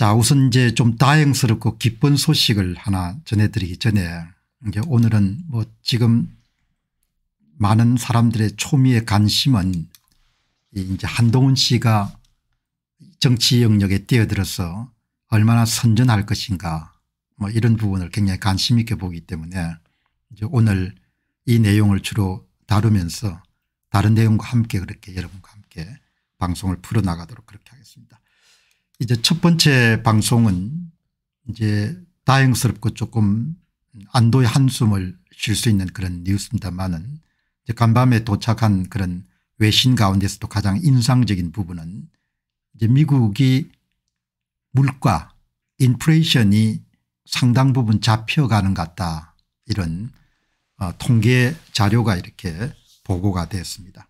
자 우선 이제 좀 다행스럽고 기쁜 소식을 하나 전해드리기 전에 이제 오늘은 뭐 지금 많은 사람들의 초미의 관심은 이제 한동훈 씨가 정치 영역에 뛰어들어서 얼마나 선전할 것인가 뭐 이런 부분을 굉장히 관심 있게 보기 때문에 이제 오늘 이 내용을 주로 다루면서 다른 내용과 함께 그렇게 여러분과 함께 방송을 풀어나가도록 그렇게 하겠습니다. 이제 첫 번째 방송은 이제 다행스럽고 조금 안도의 한숨을 쉴 수 있는 그런 뉴스입니다만은 이제 간밤에 도착한 그런 외신 가운데서도 가장 인상적인 부분은 이제 미국이 물가 인플레이션이 상당 부분 잡혀가는 것 같다 이런 어, 통계 자료가 이렇게 보고가 됐습니다.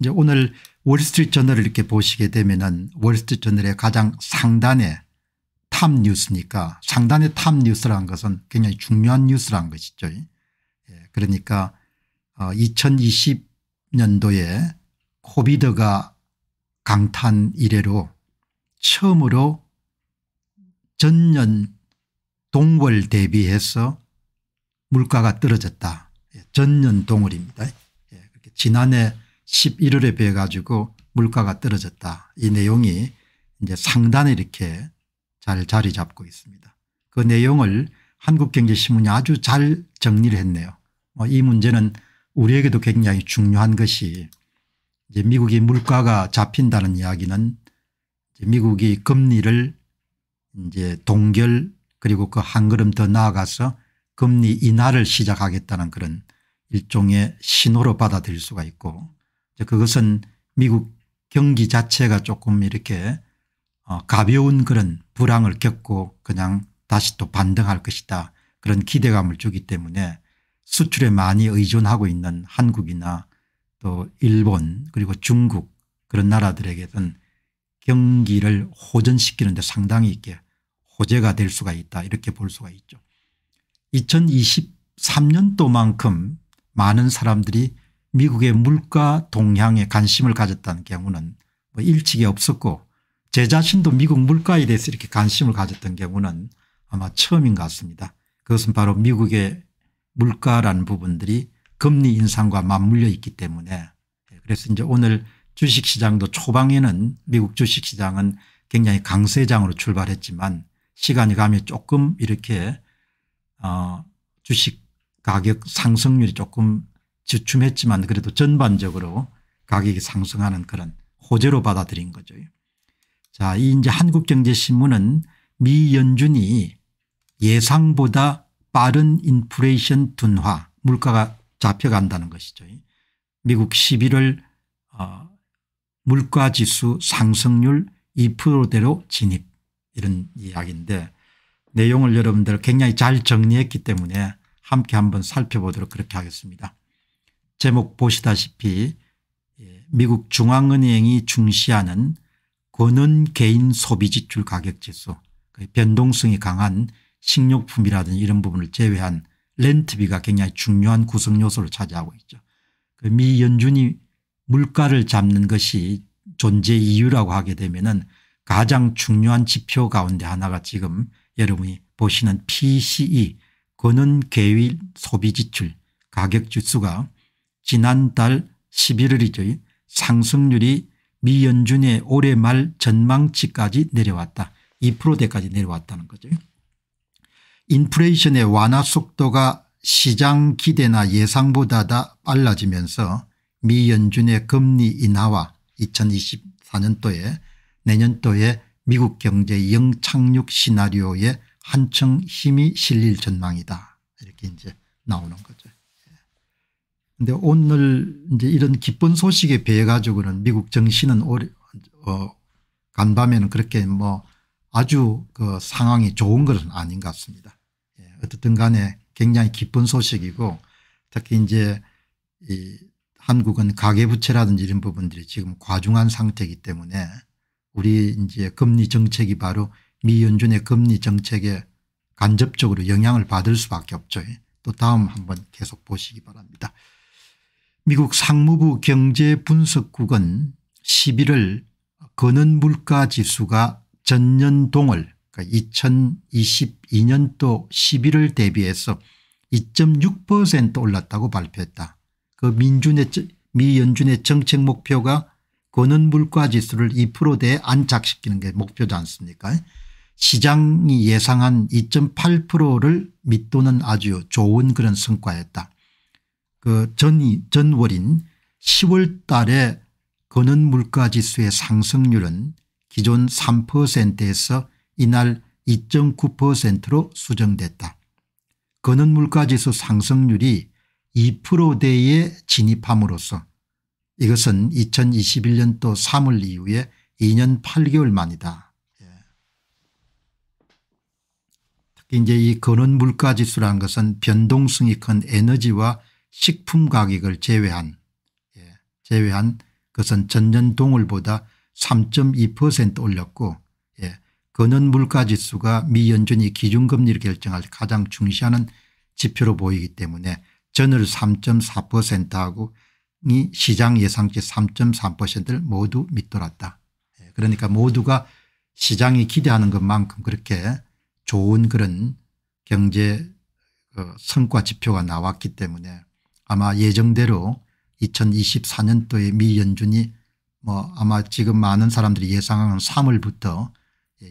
이제 오늘 월스트리트 저널을 이렇게 보시게 되면은 월스트리트 저널의 가장 상단에 탑 뉴스니까 상단에탑 뉴스라는 것은 굉장히 중요한 뉴스라는 것이죠. 예. 그러니까 2020년도에 어, 코비드가 강탄 이래로 처음으로 전년 동월 대비해서 물가가 떨어졌다. 예, 전년 동월입니다. 예, 지난해 11월에 비해 가지고 물가가 떨어졌다. 이 내용이 이제 상단에 이렇게 잘 자리 잡고 있습니다. 그 내용을 한국경제신문이 아주 잘 정리를 했네요. 뭐 이 문제는 우리에게도 굉장히 중요한 것이 이제 미국이 물가가 잡힌다는 이야기는 미국이 금리를 이제 동결 그리고 그 한 걸음 더 나아가서 금리 인하를 시작하겠다는 그런 일종의 신호로 받아들일 수가 있고 그것은 미국 경기 자체가 조금 이렇게 어, 가벼운 그런 불황을 겪고 그냥 다시 또 반등할 것이다 그런 기대감을 주기 때문에 수출에 많이 의존하고 있는 한국이나 또 일본 그리고 중국 그런 나라들에게는 경기를 호전시키는 데 상당히 있게 호재가 될 수가 있다 이렇게 볼 수가 있죠. 2023년도만큼 많은 사람들이 미국의 물가 동향에 관심을 가졌다는 경우는 뭐 일찍이 없었고 제 자신도 미국 물가에 대해서 이렇게 관심을 가졌던 경우는 아마 처음인 것 같습니다. 그것은 바로 미국의 물가라는 부분들이 금리 인상과 맞물려 있기 때문에 예, 그래서 이제 오늘 주식시장도 초반에는 미국 주식시장은 굉장히 강세장으로 출발했지만 시간이 가면 조금 이렇게 어 주식 가격 상승률이 조금 주춤했지만 그래도 전반적으로 가격이 상승하는 그런 호재로 받아들인 거죠. 자, 이 이제 한국경제신문은 미 연준이 예상보다 빠른 인플레이션 둔화 물가가 잡혀간다는 것이죠. 미국 11월 어, 물가지수 상승률 2%대로 진입 이런 이야기인데 내용을 여러분들 굉장히 잘 정리했기 때문에 함께 한번 살펴보도록 그렇게 하겠습니다. 제목 보시다시피 예, 미국 중앙은행이 중시하는 권은 개인 소비지출 가격지수 변동성이 강한 식료품이라든지 이런 부분을 제외한 렌트비가 굉장히 중요한 구성요소를 차지하고 있죠. 그 미 연준이 물가를 잡는 것이 존재 이유라고 하게 되면 가장 중요한 지표 가운데 하나가 지금 여러분이 보시는 PCE 권은 개인 소비지출 가격지수가 지난달 1 1일이죠 상승률이 미연준의 올해 말 전망치까지 내려왔다. 2%대까지 내려왔다는 거죠. 인플레이션의 완화 속도가 시장 기대나 예상보다 다 빨라지면서 미 연준의 금리 인하와 2024년도에 내년도에 미국 경제 영착륙 시나리오에 한층 힘이 실릴 전망이다 이렇게 이제 나오는 거죠. 근데 오늘 이제 이런 기쁜 소식에 비해 가지고는 미국 정신은 오래, 어, 간밤에는 그렇게 뭐 아주 그 상황이 좋은 것은 아닌 것 같습니다. 예. 어쨌든 간에 굉장히 기쁜 소식이고 특히 이제 이 한국은 가계부채라든지 이런 부분들이 지금 과중한 상태이기 때문에 우리 이제 금리 정책이 바로 미 연준의 금리 정책에 간접적으로 영향을 받을 수밖에 없죠. 예, 또 다음 한번 계속 보시기 바랍니다. 미국 상무부 경제분석국은 11월 거는 물가지수가 전년 동월 그러니까 2022년도 11월 대비해서 2.6% 올랐다고 발표했다. 그 민준의 미 연준의 정책 목표가 거는 물가지수를 2%대에 안착시키는 게 목표지 않습니까 시장이 예상한 2.8%를 밑도는 아주 좋은 그런 성과였다. 그 전이 전월인 10월 달에 거는 물가지수의 상승률은 기존 3%에서 이날 2.9%로 수정됐다. 거는 물가지수 상승률이 2%대에 진입함으로써 이것은 2021년도 3월 이후에 2년 8개월 만이다. 예. 특히 이제 이 거는 물가지수라는 것은 변동성이 큰 에너지와 식품 가격을 제외한 예, 제외한 것은 전년 동월보다 3.2% 올렸고 예, 근원 물가지수가 미연준이 기준금리를 결정할 가장 중시하는 지표로 보이기 때문에 전월 3.4%하고 이 시장 예상치 3.3%를 모두 밑돌았다. 예, 그러니까 모두가 시장이 기대하는 것만큼 그렇게 좋은 그런 경제 그 성과 지표가 나왔기 때문에 아마 예정대로 2024년도에 미 연준이 뭐 아마 지금 많은 사람들이 예상하는 3월부터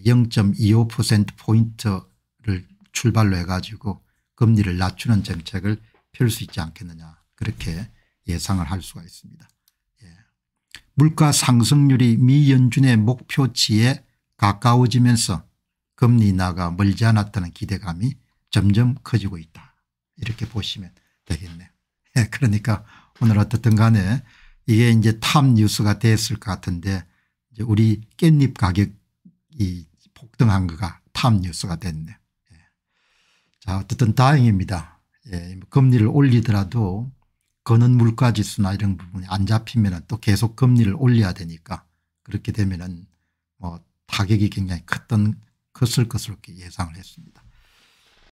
0.25%포인트를 출발로 해가지고 금리를 낮추는 정책을 펼 수 있지 않겠느냐 그렇게 예상을 할 수가 있습니다. 예. 물가 상승률이 미 연준의 목표치에 가까워지면서 금리 인하가 멀지 않았다는 기대감이 점점 커지고 있다. 이렇게 보시면 되겠네요. 예, 그러니까 오늘 어떻든 간에 이게 이제 탑 뉴스가 됐을 것 같은데 이제 우리 깻잎 가격이 폭등한 거가 탑 뉴스가 됐네. 예. 자, 어쨌든 다행입니다. 예. 뭐 금리를 올리더라도 거는 물가 지수나 이런 부분이 안 잡히면 또 계속 금리를 올려야 되니까 그렇게 되면뭐 타격이 굉장히 컸던 컸을 것으로 예상을 했습니다.